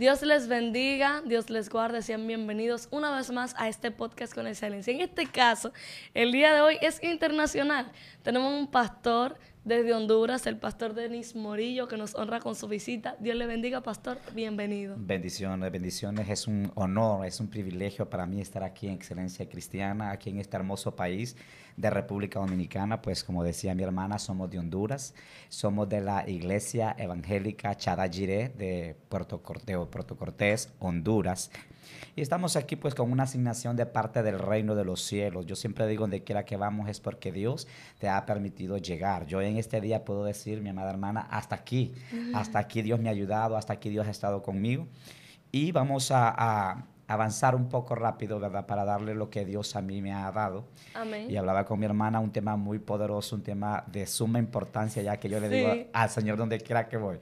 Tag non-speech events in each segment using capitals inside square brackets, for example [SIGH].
Dios les bendiga, Dios les guarde, sean bienvenidos una vez más a este podcast con excelencia. En este caso, el día de hoy es internacional. Tenemos un pastor desde Honduras, el pastor Denis Morillo, que nos honra con su visita. Dios le bendiga, pastor, bienvenido. Bendiciones, bendiciones. Es un honor, es un privilegio para mí estar aquí en Excelencia Cristiana, aquí en este hermoso país de República Dominicana, pues como decía mi hermana, somos de Honduras, somos de la Iglesia Evangélica Charajiré de Puerto, Corteo, Puerto Cortés, Honduras. Y estamos aquí pues con una asignación de parte del reino de los cielos. Yo siempre digo, donde quiera que vamos es porque Dios te ha permitido llegar. Yo en este día puedo decir, mi amada hermana, hasta aquí, hasta aquí Dios me ha ayudado, hasta aquí Dios ha estado conmigo. Y vamos a avanzar un poco rápido, ¿verdad? Para darle lo que Dios a mí me ha dado. Y hablaba con mi hermana, un tema muy poderoso, un tema de suma importancia, ya que yo le digo al Señor donde quiera que voy,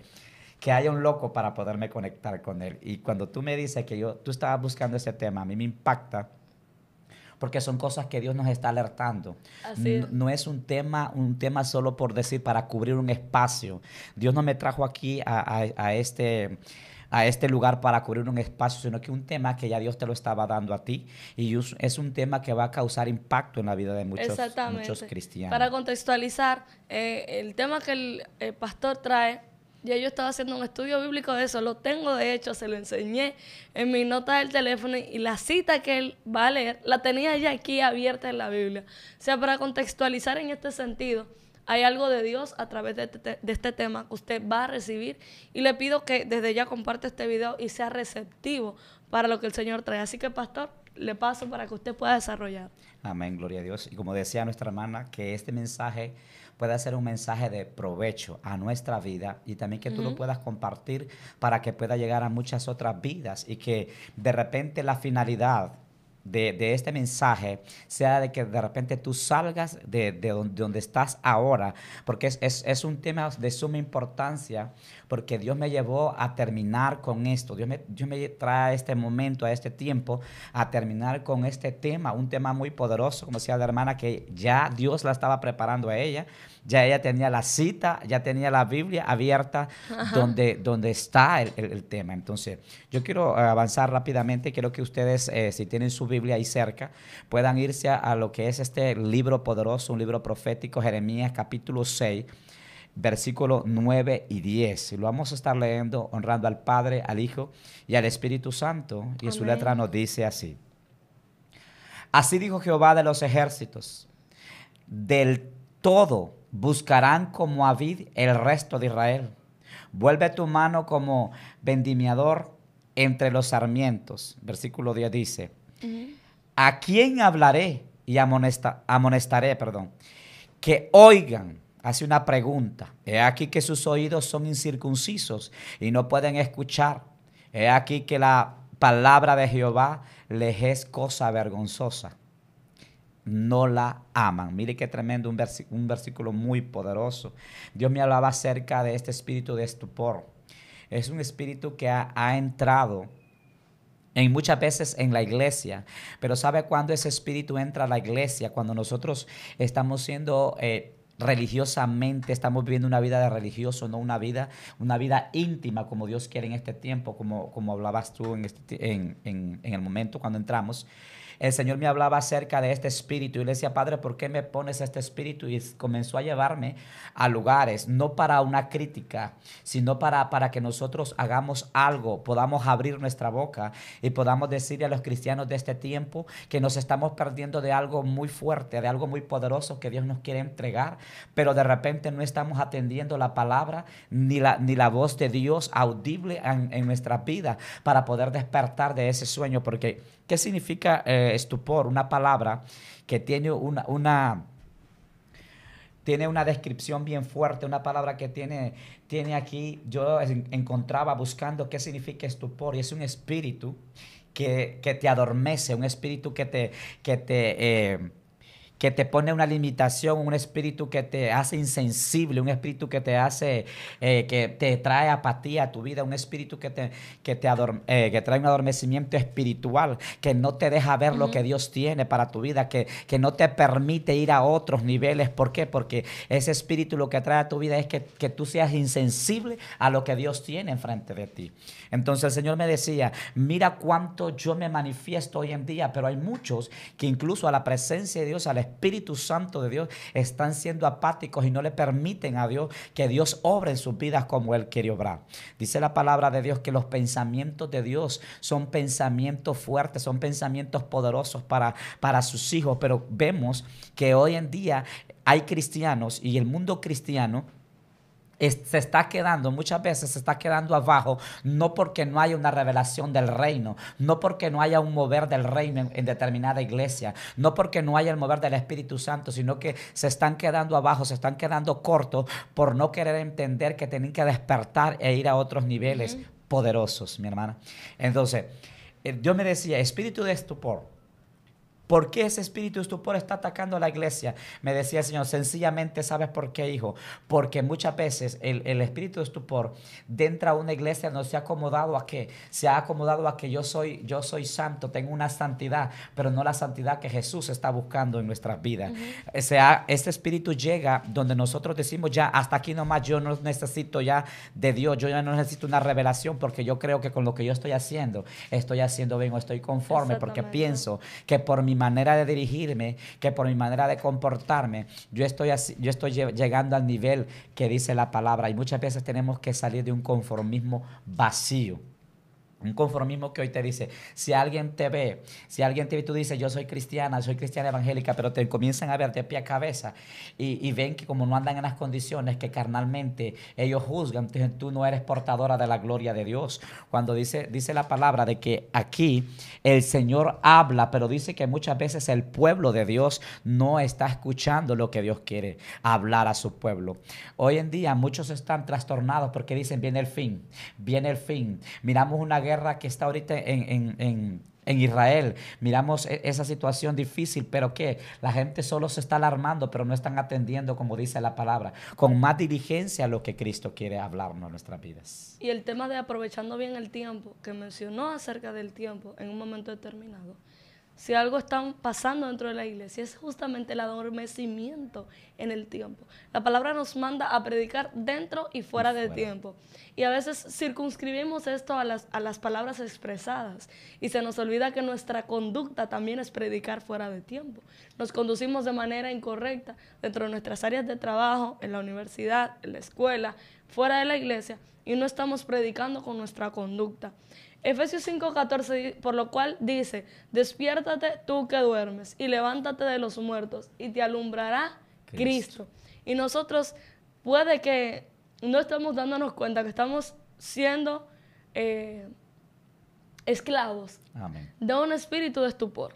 que haya un loco para poderme conectar con Él. Y cuando tú me dices que yo, tú estabas buscando ese tema, a mí me impacta. Porque son cosas que Dios nos está alertando. No, es un tema, un tema solo por decir, para cubrir un espacio. Dios no me trajo aquí a, a este a este lugar para cubrir un espacio, sino que un tema que ya Dios te lo estaba dando a ti y es un tema que va a causar impacto en la vida de muchos, cristianos. Para contextualizar, eh, el tema que el, pastor trae ya yo estaba haciendo un estudio bíblico de eso, lo tengo de hecho, se lo enseñé en mi nota del teléfono y la cita que él va a leer la tenía ya aquí abierta en la Biblia. O sea, para contextualizar en este sentido, hay algo de Dios a través este de, este tema que usted va a recibir. Y le pido que desde ya comparte este video y sea receptivo para lo que el Señor trae. Así que, pastor, le paso para que usted pueda desarrollar. Amén, gloria a Dios. Y como decía nuestra hermana, que este mensaje pueda ser un mensaje de provecho a nuestra vida y también que tú lo puedas compartir para que pueda llegar a muchas otras vidas y que de repente la finalidad de, este mensaje sea de que de repente tú salgas de, donde, estás ahora, porque es, un tema de suma importancia, porque Dios me llevó a terminar con esto, Dios me, Dios me trae a este momento, a este tiempo, a terminar con este tema, un tema muy poderoso, como decía la hermana, que ya Dios la estaba preparando a ella ya ella tenía la cita, ya tenía la Biblia abierta donde, está el, tema. Entonces, yo quiero eh, avanzar rápidamente, quiero que ustedes, eh, si tienen su Biblia ahí cerca, puedan irse a, lo que es este libro poderoso, un libro profético, Jeremías capítulo 6 versículos 9 y 10. Y lo vamos a estar leyendo honrando al Padre, al Hijo y al Espíritu Santo. Y su letra nos dice así. Así dijo Jehová de los ejércitos, del todo buscarán como a el resto de Israel. Vuelve tu mano como vendimiador entre los sarmientos. Versículo 10 dice, ¿a quién hablaré y amonestaré? Perdón, que oigan. Hace una pregunta. He aquí que sus oídos son incircuncisos y no pueden escuchar. He aquí que la palabra de Jehová les es cosa vergonzosa no la aman. Mire qué tremendo, un, versículo muy poderoso. Dios me hablaba acerca de este espíritu de estupor. Es un espíritu que ha, entrado en muchas veces en la iglesia. Pero ¿sabe cuándo ese espíritu entra a la iglesia? Cuando nosotros estamos siendo... Eh, religiosamente, estamos viviendo una vida de religioso, no una vida, una vida íntima como Dios quiere en este tiempo, como, como hablabas tú en, este en, en el momento cuando entramos el Señor me hablaba acerca de este espíritu y le decía, Padre, ¿por qué me pones este espíritu? Y comenzó a llevarme a lugares, no para una crítica, sino para, para que nosotros hagamos algo, podamos abrir nuestra boca y podamos decirle a los cristianos de este tiempo que nos estamos perdiendo de algo muy fuerte, de algo muy poderoso que Dios nos quiere entregar, pero de repente no estamos atendiendo la palabra ni la, ni la voz de Dios audible en, nuestras nuestra vida para poder despertar de ese sueño, porque ¿qué significa? Eh, estupor, una palabra que tiene una, una tiene una descripción bien fuerte, una palabra que tiene, tiene aquí, yo encontraba buscando qué significa estupor, y es un espíritu que, que te adormece, un espíritu que te, que te eh, que te pone una limitación, un espíritu que te hace insensible, un espíritu que te hace, eh, que te trae apatía a tu vida, un espíritu que te, que te eh, que trae un adormecimiento espiritual, que no te deja ver lo que Dios tiene para tu vida, que, no te permite ir a otros niveles. ¿Por qué? Porque ese espíritu lo que trae a tu vida es que, tú seas insensible a lo que Dios tiene enfrente de ti. Entonces el Señor me decía, mira cuánto yo me manifiesto hoy en día, pero hay muchos que incluso a la presencia de Dios, al Espíritu Santo de Dios están siendo apáticos y no le permiten a Dios que Dios obre en sus vidas como Él quiere obrar. Dice la palabra de Dios que los pensamientos de Dios son pensamientos fuertes, son pensamientos poderosos para, para sus hijos, pero vemos que hoy en día hay cristianos y el mundo cristiano se está quedando, muchas veces se está quedando abajo, no porque no haya una revelación del reino, no porque no haya un mover del reino en, determinada iglesia, no porque no haya el mover del Espíritu Santo, sino que se están quedando abajo, se están quedando cortos por no querer entender que tienen que despertar e ir a otros niveles poderosos, mi hermana. Entonces, Dios eh, me decía, espíritu de estupor ¿Por qué ese espíritu de estupor está atacando a la iglesia? Me decía el Señor, sencillamente, ¿sabes por qué, hijo? Porque muchas veces el, espíritu de estupor dentro de una iglesia no se ha acomodado a qué? Se ha acomodado a que yo soy, yo soy santo, tengo una santidad, pero no la santidad que Jesús está buscando en nuestras vidas. este espíritu llega donde nosotros decimos ya, hasta aquí nomás yo no necesito ya de Dios, yo ya no necesito una revelación porque yo creo que con lo que yo estoy haciendo, estoy haciendo bien o estoy conforme porque pienso que por mi manera de dirigirme, que por mi manera de comportarme, yo estoy, yo estoy llegando al nivel que dice la palabra. Y muchas veces tenemos que salir de un conformismo vacío un conformismo que hoy te dice, si alguien te ve, si alguien te ve, tú dices, yo soy cristiana, soy cristiana evangélica, pero te comienzan a ver de pie a cabeza y, ven que como no andan en las condiciones que carnalmente ellos juzgan, tú no eres portadora de la gloria de Dios. Cuando dice, dice la palabra de que aquí el Señor habla, pero dice que muchas veces el pueblo de Dios no está escuchando lo que Dios quiere hablar a su pueblo. Hoy en día muchos están trastornados porque dicen, viene el fin, viene el fin. Miramos una guerra que está ahorita en, en, en, en, Israel, miramos e, esa situación difícil, pero que la gente solo se está alarmando, pero no están atendiendo, como dice la palabra, con más diligencia lo que Cristo quiere hablarnos en nuestras vidas. Y el tema de aprovechando bien el tiempo, que mencionó acerca del tiempo en un momento determinado si algo está pasando dentro de la iglesia, es justamente el adormecimiento en el tiempo. La palabra nos manda a predicar dentro y fuera, de tiempo. Y a veces circunscribimos esto a las, a las palabras expresadas y se nos olvida que nuestra conducta también es predicar fuera de tiempo. Nos conducimos de manera incorrecta dentro de nuestras áreas de trabajo, en la universidad, en la escuela, fuera de la iglesia y no estamos predicando con nuestra conducta. Efesios 5:14, por lo cual dice, despiértate tú que duermes y levántate de los muertos y te alumbrará Cristo. Y nosotros puede que no estamos dándonos cuenta que estamos siendo eh, esclavos de un espíritu de estupor,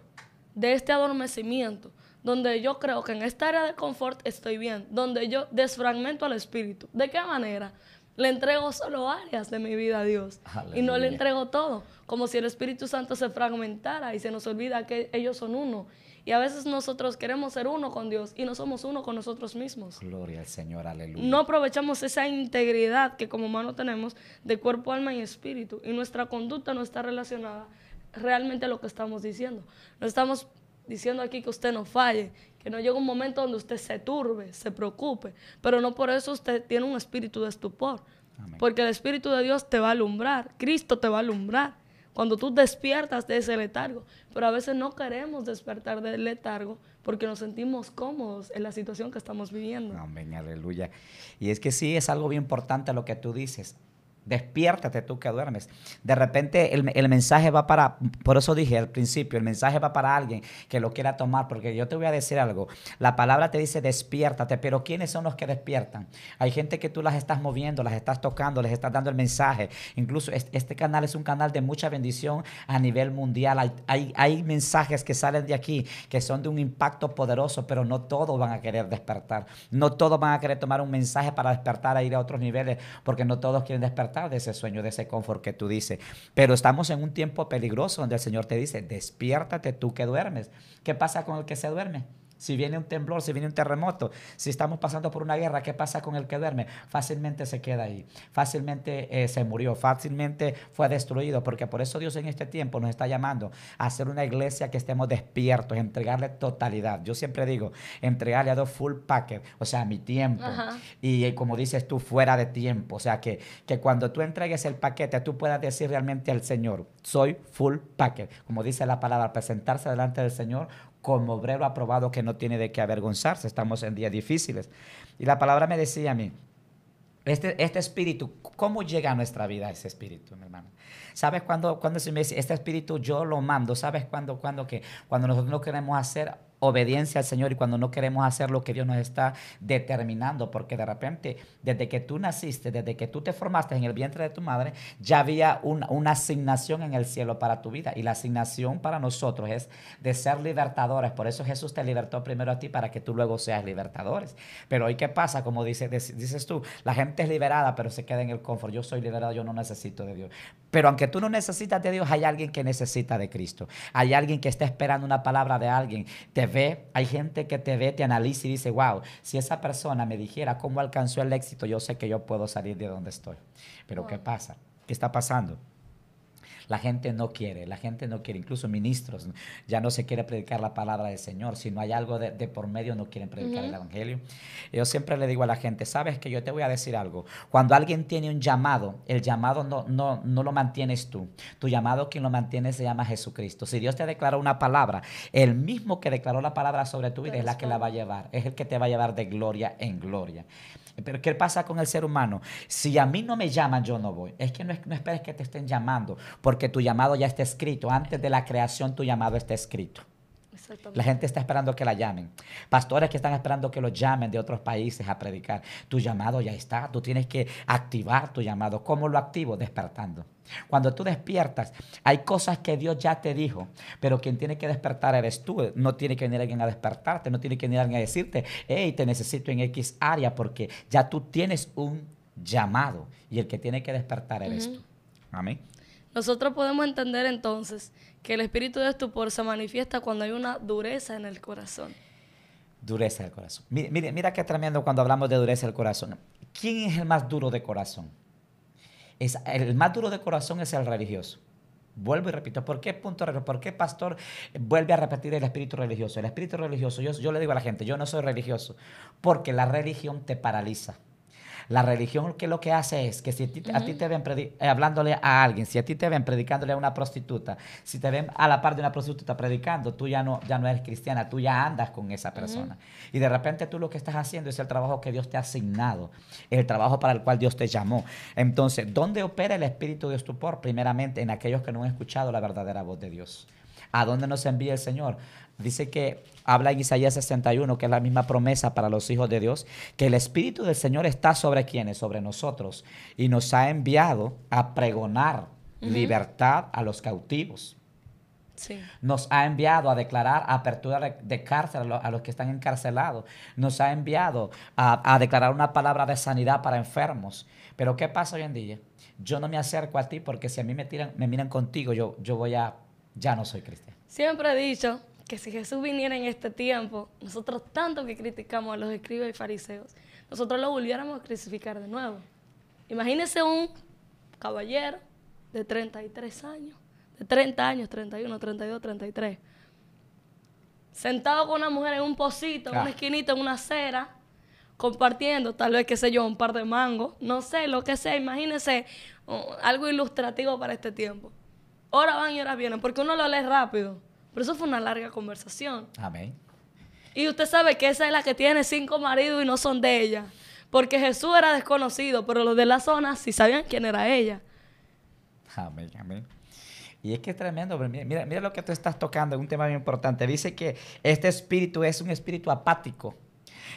de este adormecimiento, donde yo creo que en esta área de confort estoy bien, donde yo desfragmento al espíritu. ¿De qué manera? Le entrego solo áreas de mi vida a Dios y no le entrego todo, como si el Espíritu Santo se fragmentara y se nos olvida que ellos son uno. Y a veces nosotros queremos ser uno con Dios y no somos uno con nosotros mismos. Gloria al Señor, aleluya. No aprovechamos esa integridad que como humano tenemos de cuerpo, alma y espíritu. Y nuestra conducta no está relacionada realmente a lo que estamos diciendo. No estamos diciendo aquí que usted no falle, que no llegue un momento donde usted se turbe, se preocupe, pero no por eso usted tiene un espíritu de estupor, porque el espíritu de Dios te va a alumbrar, Cristo te va a alumbrar. Cuando tú despiertas de ese letargo, pero a veces no queremos despertar del letargo porque nos sentimos cómodos en la situación que estamos viviendo. Amén, aleluya. Y es que sí, es algo bien importante lo que tú dices. Despiértate tú que duermes. De repente el, mensaje va para, por eso dije al principio, el mensaje va para alguien que lo quiera tomar, porque yo te voy a decir algo. La palabra te dice despiértate, pero ¿quiénes son los que despiertan? Hay gente que tú las estás moviendo, las estás tocando, les estás dando el mensaje. Incluso este canal es un canal de mucha bendición a nivel mundial. Hay, hay, mensajes que salen de aquí que son de un impacto poderoso, pero no todos van a querer despertar. No todos van a querer tomar un mensaje para despertar a ir a otros niveles, porque no todos quieren despertar de ese sueño, de ese confort que tú dices. Pero estamos en un tiempo peligroso donde el Señor te dice, despiértate tú que duermes. ¿Qué pasa con el que se duerme? Si viene un temblor, si viene un terremoto, si estamos pasando por una guerra, ¿qué pasa con el que duerme? Fácilmente se queda ahí, fácilmente eh, se murió, fácilmente fue destruido, porque por eso Dios en este tiempo nos está llamando a ser una iglesia que estemos despiertos, entregarle totalidad. Yo siempre digo, entregarle a dos full packet, o sea, mi tiempo. Y, eh, como dices tú, fuera de tiempo. O sea, que, que cuando tú entregues el paquete, tú puedas decir realmente al Señor, soy full packet. Como dice la palabra, presentarse delante del Señor como obrero aprobado que no tiene de qué avergonzarse, estamos en días difíciles. Y la palabra me decía a mí, este, este espíritu, ¿cómo llega a nuestra vida ese espíritu, mi hermano? ¿Sabes cuándo, cuando se me dice, este espíritu yo lo mando? ¿Sabes cuándo, cuándo que Cuando nosotros no queremos hacer obediencia al Señor y cuando no queremos hacer lo que Dios nos está determinando, porque de repente, desde que tú naciste, desde que tú te formaste en el vientre de tu madre, ya había una asignación en el cielo para tu vida. Y la asignación para nosotros es de ser libertadores. Por eso Jesús te libertó primero a ti para que tú luego seas libertadores. Pero hoy, ¿qué pasa? Como dices tú, la gente es liberada, pero se queda en el confort. Yo soy liberado, yo no necesito de Dios. Pero aunque tú no necesitas de Dios, hay alguien que necesita de Cristo. Hay alguien que está esperando una palabra de alguien. Te ve, hay gente que te ve, te analiza y dice, wow, si esa persona me dijera cómo alcanzó el éxito, yo sé que yo puedo salir de donde estoy. Pero ¿qué pasa? ¿Qué está pasando? La gente no quiere, la gente no quiere, incluso ministros, ya no se quiere predicar la palabra del Señor, si no hay algo de, por medio no quieren predicar el Evangelio. Yo siempre le digo a la gente, sabes que yo te voy a decir algo, cuando alguien tiene un llamado, el llamado no, no, no lo mantienes tú, tu llamado quien lo mantiene se llama Jesucristo. Si Dios te declaró una palabra, el mismo que declaró la palabra sobre tu vida es la que la va a llevar, es el que te va a llevar de gloria en gloria. Pero ¿qué pasa con el ser humano? Si a mí no me llaman, yo no voy. Es que no, no esperes que te estén llamando, porque tu llamado ya está escrito. Antes de la creación, tu llamado está escrito. La gente está esperando que la llamen. Pastores que están esperando que los llamen de otros países a predicar. Tu llamado ya está. Tú tienes que activar tu llamado. ¿Cómo lo activo? Despertando. Cuando tú despiertas, hay cosas que Dios ya te dijo, pero quien tiene que despertar eres tú. No tiene que venir alguien a despertarte, no tiene que venir alguien a decirte, hey, te necesito en X área, porque ya tú tienes un llamado y el que tiene que despertar eres tú. Amén. Nosotros podemos entender entonces que el espíritu de estupor se manifiesta cuando hay una dureza en el corazón. Dureza del corazón. Mira, mira, qué tremendo cuando hablamos de dureza del corazón. ¿Quién es el más duro de corazón? Es, el más duro de corazón es el religioso. Vuelvo y repito, ¿por qué punto ¿Por qué pastor vuelve a repetir el espíritu religioso? El espíritu religioso, yo, yo le digo a la gente, yo no soy religioso, porque la religión te paraliza. La religión que lo que hace es que si a ti te ven eh, hablándole a alguien, si a ti te ven predicándole a una prostituta, si te ven a la par de una prostituta predicando, tú ya no, ya no eres cristiana, tú ya andas con esa persona. Y de repente tú lo que estás haciendo es el trabajo que Dios te ha asignado, el trabajo para el cual Dios te llamó. Entonces, ¿dónde opera el espíritu de estupor? Primeramente en aquellos que no han escuchado la verdadera voz de Dios. ¿A dónde nos envía el Señor? Dice que habla en Isaías 61, que es la misma promesa para los hijos de Dios, que el Espíritu del Señor está sobre quienes, sobre nosotros, y nos ha enviado a pregonar libertad a los cautivos. Nos ha enviado a declarar apertura de cárcel a los que están encarcelados. Nos ha enviado a, declarar una palabra de sanidad para enfermos. Pero ¿qué pasa hoy en día? Yo no me acerco a ti porque si a mí me, tiran, me miran contigo, yo, yo voy a... Ya no soy cristiano. Siempre he dicho que si Jesús viniera en este tiempo, nosotros tanto que criticamos a los escribas y fariseos, nosotros lo volviéramos a crucificar de nuevo. Imagínese un caballero de 33 años, de 30 años, 31, 32, 33, sentado con una mujer en un pocito, en una ah. esquinita, en una acera, compartiendo, tal vez, qué sé yo, un par de mangos, no sé, lo que sea, imagínese, oh, algo ilustrativo para este tiempo. Ahora van y ahora vienen, porque uno lo lee rápido. Pero eso fue una larga conversación. Amén. Y usted sabe que esa es la que tiene cinco maridos y no son de ella. Porque Jesús era desconocido, pero los de la zona sí sabían quién era ella. Amén, amén. Y es que es tremendo, mira, lo que tú estás tocando, es un tema muy importante. Dice que este espíritu es un espíritu apático.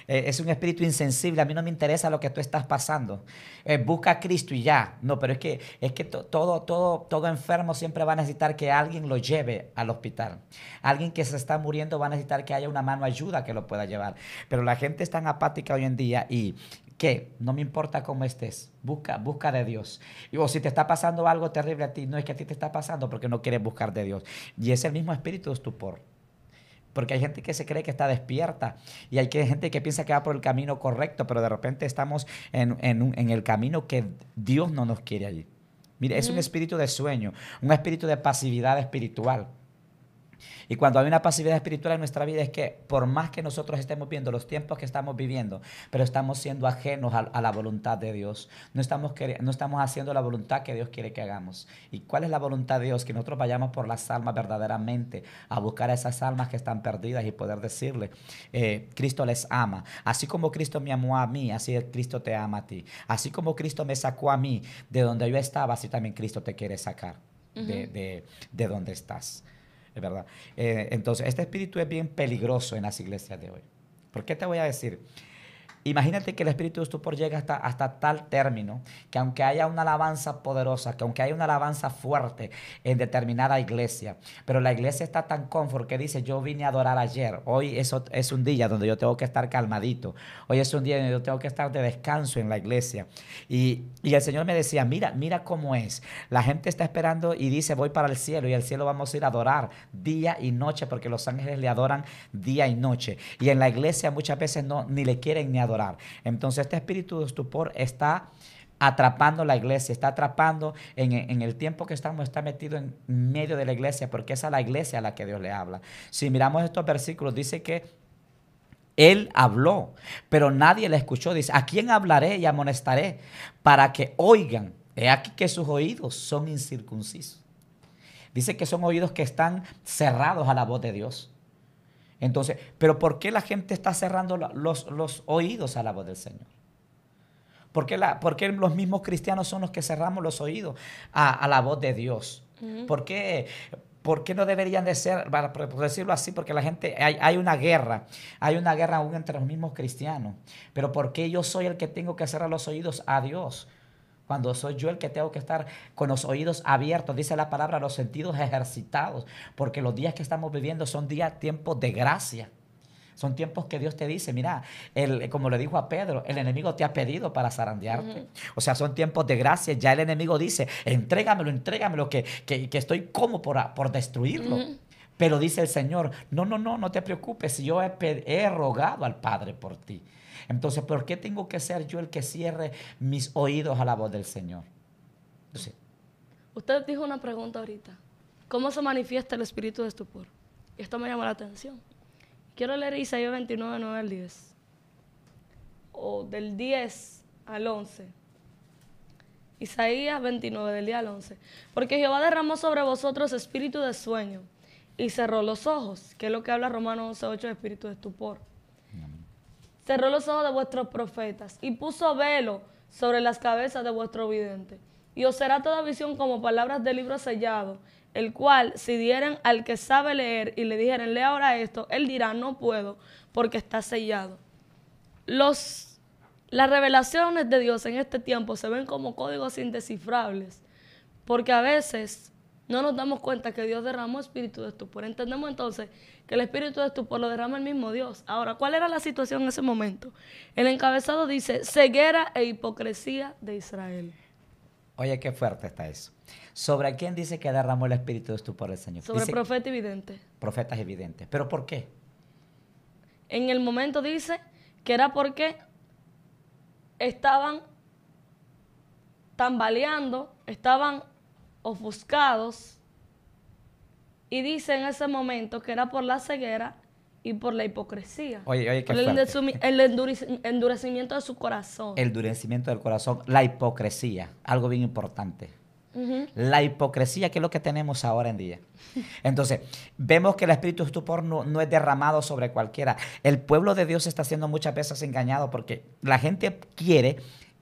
Eh, es un espíritu insensible. A mí no me interesa lo que tú estás pasando. Eh, busca a Cristo y ya. No, pero es que, es que todo, todo, todo enfermo siempre va a necesitar que alguien lo lleve al hospital. Alguien que se está muriendo va a necesitar que haya una mano ayuda que lo pueda llevar. Pero la gente es tan apática hoy en día y ¿qué? no me importa cómo estés, busca, busca de Dios. o si te está pasando algo terrible a ti, no es que a ti te está pasando porque no quieres buscar de Dios. Y es el mismo espíritu de estupor porque hay gente que se cree que está despierta y hay gente que piensa que va por el camino correcto, pero de repente estamos en, el camino que Dios no nos quiere allí. Mire, es un mm. espíritu de sueño, un espíritu de pasividad espiritual. Y cuando hay una pasividad espiritual en nuestra vida es que por más que nosotros estemos viendo los tiempos que estamos viviendo, pero estamos siendo ajenos a, la voluntad de Dios. No estamos, haciendo la voluntad que Dios quiere que hagamos. ¿Y cuál es la voluntad de Dios? Que nosotros vayamos por las almas verdaderamente, a buscar a esas almas que están perdidas y poder decirle, eh, Cristo les ama. Así como Cristo me amó a mí, así Cristo te ama a ti. Así como Cristo me sacó a mí de donde yo estaba, así también Cristo te quiere sacar de donde estás. Es verdad. Eh, entonces, este espíritu es bien peligroso en las iglesias de hoy. ¿Por qué te voy a decir? Imagínate que el Espíritu de estupor llega hasta, hasta tal término que aunque haya una alabanza poderosa, que aunque haya una alabanza fuerte en determinada iglesia, pero la iglesia está tan confort que dice, yo vine a adorar ayer, hoy es, es un día donde yo tengo que estar calmadito, hoy es un día donde yo tengo que estar de descanso en la iglesia. Y, el Señor me decía, mira, mira cómo es. La gente está esperando y dice, voy para el cielo y al cielo vamos a ir a adorar día y noche porque los ángeles le adoran día y noche. Y en la iglesia muchas veces no, ni le quieren ni adorar entonces este espíritu de estupor está atrapando la iglesia, está atrapando en, el tiempo que estamos, está metido en medio de la iglesia, porque es a la iglesia a la que Dios le habla. Si miramos estos versículos, dice que él habló, pero nadie le escuchó. Dice, ¿a quién hablaré y amonestaré para que oigan? He aquí que sus oídos son incircuncisos. Dice que son oídos que están cerrados a la voz de Dios. Entonces, pero ¿por qué la gente está cerrando los, oídos a la voz del Señor? ¿Por qué, los mismos cristianos son los que cerramos los oídos a, la voz de Dios? ¿Por qué? no deberían de ser, para, decirlo así, porque la gente, hay, hay, una guerra, hay una guerra aún entre los mismos cristianos, pero ¿por qué yo soy el que tengo que cerrar los oídos a Dios? Cuando soy yo el que tengo que estar con los oídos abiertos, dice la palabra, los sentidos ejercitados, porque los días que estamos viviendo son días, tiempos de gracia. Son tiempos que Dios te dice, mira, como le dijo a Pedro, el enemigo te ha pedido para zarandearte. O sea, son tiempos de gracia. Ya el enemigo dice, entrégamelo, entrégamelo, que, que, estoy como por, destruirlo. Pero dice el Señor, no, no, no, no te preocupes, yo he, he rogado al Padre por ti. Entonces, ¿por qué tengo que ser yo el que cierre mis oídos a la voz del Señor? Usted dijo una pregunta ahorita. ¿Cómo se manifiesta el espíritu de estupor? Y esto me llamó la atención. Quiero leer Isaías 29, 9 al 10. O del 10 al 11. Isaías 29, del día al 11. Porque Jehová derramó sobre vosotros espíritu de sueño y cerró los ojos, que es lo que habla Romano 11, 8, espíritu de estupor cerró los ojos de vuestros profetas y puso velo sobre las cabezas de vuestro vidente. Y os será toda visión como palabras de libro sellado, el cual si dieran al que sabe leer y le dijeran, lee ahora esto, él dirá, no puedo, porque está sellado. Los, las revelaciones de Dios en este tiempo se ven como códigos indescifrables, porque a veces no nos damos cuenta que Dios derramó Espíritu de estupor. Entendemos entonces que el espíritu de tu pueblo derrama el mismo Dios. Ahora, ¿cuál era la situación en ese momento? El encabezado dice, ceguera e hipocresía de Israel. Oye, qué fuerte está eso. ¿Sobre quién dice que derramó el espíritu de tu pueblo el Señor? Sobre profeta evidente. Profetas evidentes. ¿Pero por qué? En el momento dice que era porque estaban tambaleando, estaban ofuscados, y dice en ese momento que era por la ceguera y por la hipocresía. Oye, oye, qué el, endurecimiento de su corazón. El endurecimiento del corazón, la hipocresía, algo bien importante. La hipocresía, que es lo que tenemos ahora en día. Entonces, vemos que el espíritu estupor no, no, es derramado sobre cualquiera. El pueblo de Dios está siendo muchas veces engañado porque la gente quiere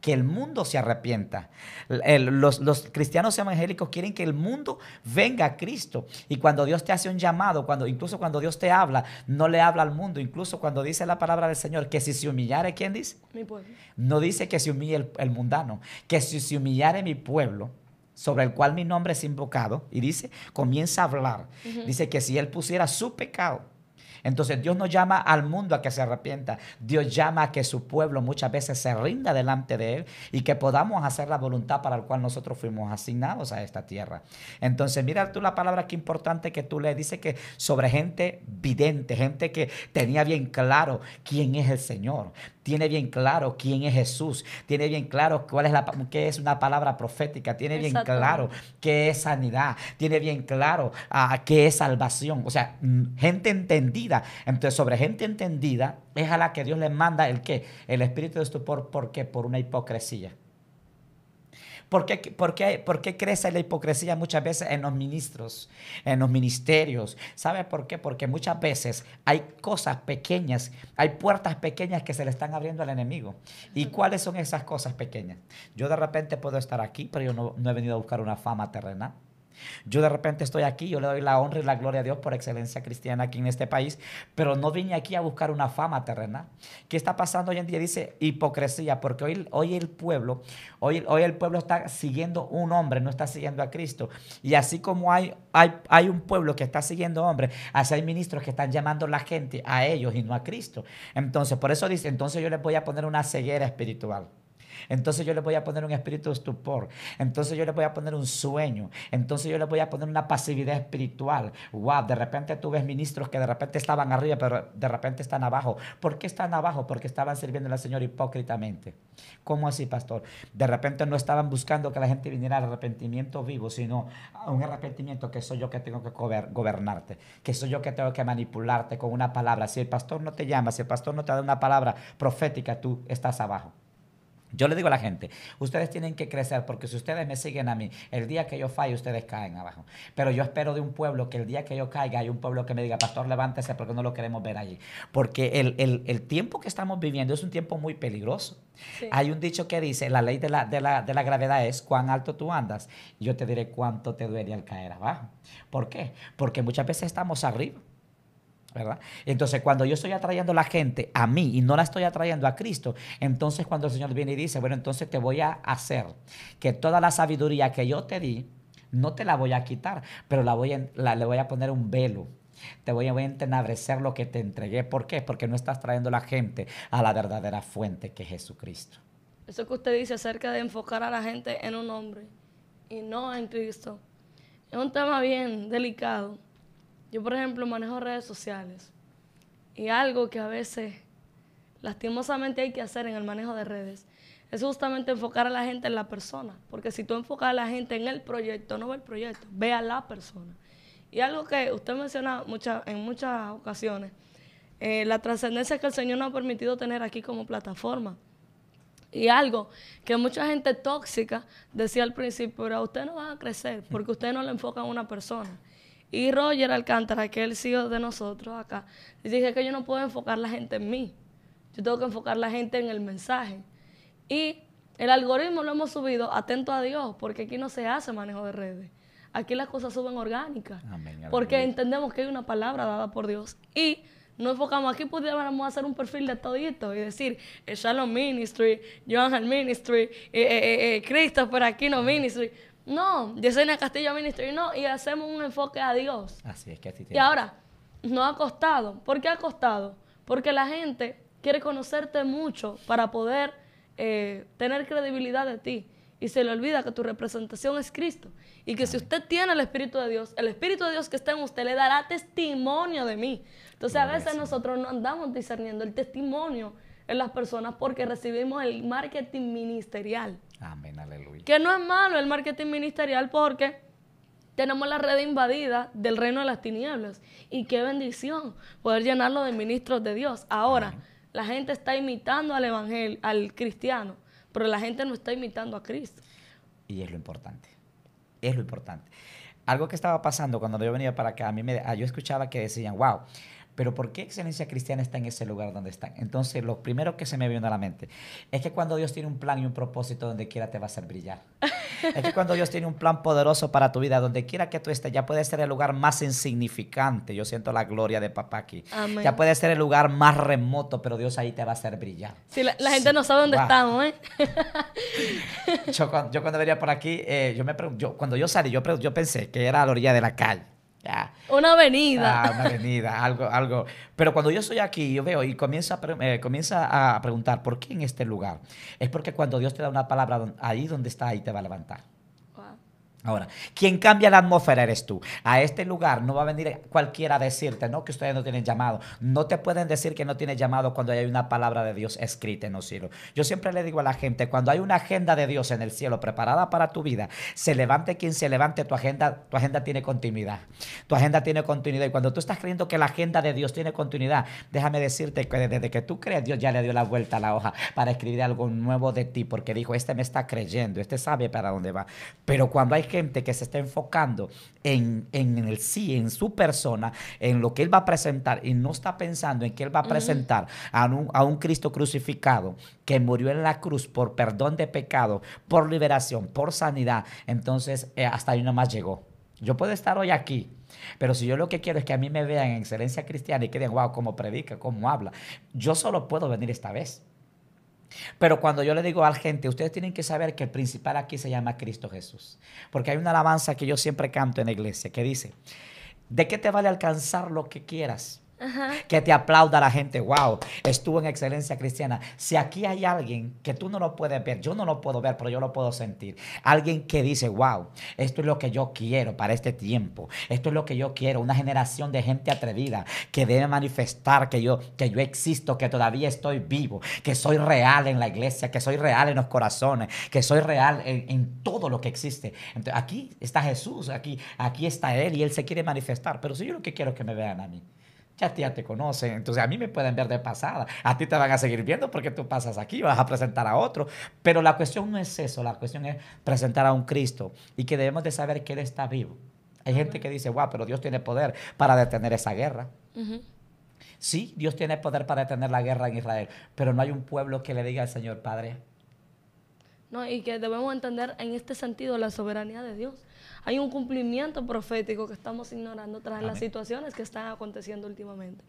que el mundo se arrepienta. Los, cristianos evangélicos quieren que el mundo venga a Cristo. Y cuando Dios te hace un llamado, cuando, incluso cuando Dios te habla, no le habla al mundo. Incluso cuando dice la palabra del Señor, que si se humillare, ¿quién dice? Mi pueblo. No dice que se humille el, mundano, que si se humillare mi pueblo, sobre el cual mi nombre es invocado, y dice, comienza a hablar. Dice que si él pusiera su pecado entonces Dios no llama al mundo a que se arrepienta. Dios llama a que su pueblo muchas veces se rinda delante de Él y que podamos hacer la voluntad para la cual nosotros fuimos asignados a esta tierra. Entonces mira tú la palabra que importante que tú le dice que sobre gente vidente, gente que tenía bien claro quién es el Señor tiene bien claro quién es Jesús, tiene bien claro cuál es la, qué es una palabra profética, tiene bien claro qué es sanidad, tiene bien claro ah, qué es salvación. O sea, mm, gente entendida entonces, sobre gente entendida es a la que Dios les manda el qué? El espíritu de estupor. ¿Por qué? Por una hipocresía. ¿Por qué, por, crece la hipocresía muchas veces en los ministros, en los ministerios? ¿Sabe por qué? Porque muchas veces hay cosas pequeñas, hay puertas pequeñas que se le están abriendo al enemigo. ¿Y cuáles son esas cosas pequeñas? Yo de repente puedo estar aquí, pero yo no, no he venido a buscar una fama terrenal. Yo de repente estoy aquí, yo le doy la honra y la gloria a Dios por excelencia cristiana aquí en este país, pero no vine aquí a buscar una fama terrena. ¿Qué está pasando hoy en día? Dice hipocresía, porque hoy, el pueblo, hoy, hoy el pueblo está siguiendo un hombre, no está siguiendo a Cristo. Y así como hay, hay, hay un pueblo que está siguiendo hombres, así hay ministros que están llamando a la gente a ellos y no a Cristo. Entonces, por eso dice, entonces yo les voy a poner una ceguera espiritual. Entonces yo le voy a poner un espíritu de estupor. Entonces yo le voy a poner un sueño. Entonces yo le voy a poner una pasividad espiritual. Wow, de repente tú ves ministros que de repente estaban arriba, pero de repente están abajo. ¿Por qué están abajo? Porque estaban sirviendo al Señor hipócritamente. ¿Cómo así, pastor? De repente no estaban buscando que la gente viniera al arrepentimiento vivo, sino a un arrepentimiento que soy yo que tengo que gobernarte, que soy yo que tengo que manipularte con una palabra. Si el pastor no te llama, si el pastor no te da una palabra profética, tú estás abajo. Yo le digo a la gente, ustedes tienen que crecer porque si ustedes me siguen a mí, el día que yo falle, ustedes caen abajo. Pero yo espero de un pueblo que el día que yo caiga, hay un pueblo que me diga, pastor, levántese porque no lo queremos ver allí. Porque el, tiempo que estamos viviendo es un tiempo muy peligroso. Hay un dicho que dice, la ley de la, de la gravedad es cuán alto tú andas, yo te diré cuánto te duele al caer abajo. ¿Por qué? Porque muchas veces estamos arriba entonces, cuando yo estoy atrayendo a la gente a mí y no la estoy atrayendo a Cristo, entonces cuando el Señor viene y dice, bueno, entonces te voy a hacer que toda la sabiduría que yo te di, no te la voy a quitar, pero la voy a, le voy a poner un velo. Te voy a, voy lo que te entregué. ¿Por qué? Porque no estás trayendo la gente a la verdadera fuente que es Jesucristo. Eso que usted dice acerca de enfocar a la gente en un hombre y no en Cristo es un tema bien delicado yo, por ejemplo, manejo redes sociales y algo que a veces lastimosamente hay que hacer en el manejo de redes es justamente enfocar a la gente en la persona, porque si tú enfocas a la gente en el proyecto, no ve el proyecto, ve a la persona. Y algo que usted menciona muchas en muchas ocasiones, eh, la trascendencia que el Señor nos ha permitido tener aquí como plataforma. Y algo que mucha gente tóxica decía al principio, pero a usted no va a crecer porque usted no le enfoca a una persona. Y Roger Alcántara, que es el de nosotros acá, dije que yo no puedo enfocar la gente en mí. Yo tengo que enfocar la gente en el mensaje. Y el algoritmo lo hemos subido atento a Dios, porque aquí no se hace manejo de redes. Aquí las cosas suben orgánicas. porque entendemos que hay una palabra dada por Dios. Y no enfocamos. Aquí pudiéramos hacer un perfil de todito y decir, eh, Shalom Ministry, Johan Ministry, eh, eh, eh, eh, Christopher Aquino Ministry. No, Yesenia Castillo y no, y hacemos un enfoque a Dios. Así es que así tiene. Y ahora, no ha costado. ¿Por qué ha costado? Porque la gente quiere conocerte mucho para poder eh, tener credibilidad de ti. Y se le olvida que tu representación es Cristo. Y que si usted tiene el Espíritu de Dios, el Espíritu de Dios que está en usted le dará testimonio de mí. Entonces, a veces nosotros no andamos discerniendo el testimonio las personas porque recibimos el marketing ministerial. Que no es malo el marketing ministerial porque tenemos la red invadida del reino de las tinieblas. Y qué bendición poder llenarlo de ministros de Dios. Ahora, la gente está imitando al evangelio, al cristiano, pero la gente no está imitando a Cristo. Y es lo importante. Es lo importante. Algo que estaba pasando cuando yo venía para acá, a mí me, ah, yo escuchaba que decían, wow, pero ¿por qué excelencia cristiana está en ese lugar donde está? Entonces, lo primero que se me vino a la mente es que cuando Dios tiene un plan y un propósito donde quiera te va a hacer brillar. es que cuando Dios tiene un plan poderoso para tu vida, donde quiera que tú estés, ya puede ser el lugar más insignificante. Yo siento la gloria de papá aquí. Ya puede ser el lugar más remoto, pero Dios ahí te va a hacer brillar. Si la, gente no sabe dónde estamos, ¿eh? yo, cuando venía por aquí, eh, yo me yo, cuando yo salí, yo, yo pensé que era a la orilla de la calle una avenida. Ah, una avenida, algo, algo. Pero cuando yo estoy aquí, yo veo y comienza, eh, comienza a preguntar, ¿por qué en este lugar? Es porque cuando Dios te da una palabra, ahí donde está, ahí te va a levantar. Ahora, quien cambia la atmósfera eres tú. A este lugar no va a venir cualquiera a decirte, no, que ustedes no tienen llamado. No te pueden decir que no tienes llamado cuando hay una palabra de Dios escrita en los cielos. Yo siempre le digo a la gente, cuando hay una agenda de Dios en el cielo preparada para tu vida, se levante quien se levante, tu agenda, tu agenda tiene continuidad. Tu agenda tiene continuidad. Y cuando tú estás creyendo que la agenda de Dios tiene continuidad, déjame decirte que desde que tú crees, Dios ya le dio la vuelta a la hoja para escribir algo nuevo de ti, porque dijo, este me está creyendo, este sabe para dónde va. Pero cuando hay gente que se está enfocando en, el sí, en su persona, en lo que él va a presentar y no está pensando en que él va a presentar a, un, Cristo crucificado que murió en la cruz por perdón de pecado, por liberación, por sanidad, entonces eh, hasta ahí nomás llegó. Yo puedo estar hoy aquí, pero si yo lo que quiero es que a mí me vean en excelencia cristiana y que digan, wow, cómo predica, cómo habla, yo solo puedo venir esta vez. Pero cuando yo le digo a la gente, ustedes tienen que saber que el principal aquí se llama Cristo Jesús. Porque hay una alabanza que yo siempre canto en la iglesia que dice, ¿de qué te vale alcanzar lo que quieras que te aplauda la gente, wow, estuvo en excelencia cristiana. Si aquí hay alguien que tú no lo puedes ver, yo no lo puedo ver, pero yo lo puedo sentir. Alguien que dice, wow, esto es lo que yo quiero para este tiempo, esto es lo que yo quiero, una generación de gente atrevida que debe manifestar que yo, que yo existo, que todavía estoy vivo, que soy real en la iglesia, que soy real en los corazones, que soy real en, todo lo que existe. Entonces, aquí está Jesús, aquí, aquí está Él y Él se quiere manifestar, pero si yo lo que quiero es que me vean a mí ya, te conocen, entonces a mí me pueden ver de pasada, a ti te van a seguir viendo porque tú pasas aquí, vas a presentar a otro, pero la cuestión no es eso, la cuestión es presentar a un Cristo y que debemos de saber que Él está vivo. Hay gente que dice, guau, pero Dios tiene poder para detener esa guerra. Sí, Dios tiene poder para detener la guerra en Israel, pero no hay un pueblo que le diga al Señor, Padre, ¿no? y que debemos entender en este sentido la soberanía de Dios. Hay un cumplimiento profético que estamos ignorando tras las situaciones que están aconteciendo últimamente.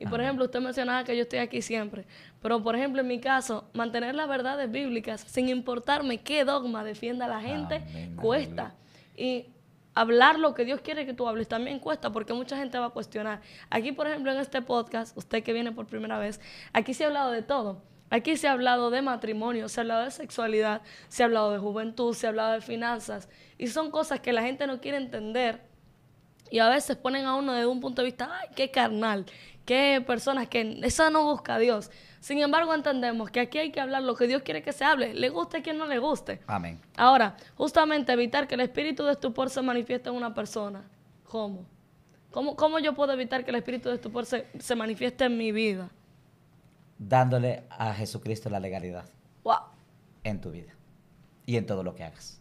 Y por ejemplo, usted mencionaba que yo estoy aquí siempre, pero por ejemplo en mi caso, mantener las verdades bíblicas sin importarme qué dogma defienda la gente cuesta. Y hablar lo que Dios quiere que tú hables también cuesta porque mucha gente va a cuestionar. Aquí, por ejemplo, en este podcast, usted que viene por primera vez, aquí se ha hablado de todo. Aquí se ha hablado de matrimonio, se ha hablado de sexualidad, se ha hablado de juventud, se ha hablado de finanzas. Y son cosas que la gente no quiere entender. Y a veces ponen a uno desde un punto de vista, ay, qué carnal, qué personas que eso no busca a Dios. Sin embargo, entendemos que aquí hay que hablar lo que Dios quiere que se hable, le guste a quien no le guste. Amén. Ahora, justamente evitar que el espíritu de estupor se manifieste en una persona. ¿Cómo? ¿Cómo, yo puedo evitar que el espíritu de estupor se, se manifieste en mi vida? dándole a Jesucristo la legalidad en tu vida y en todo lo que hagas.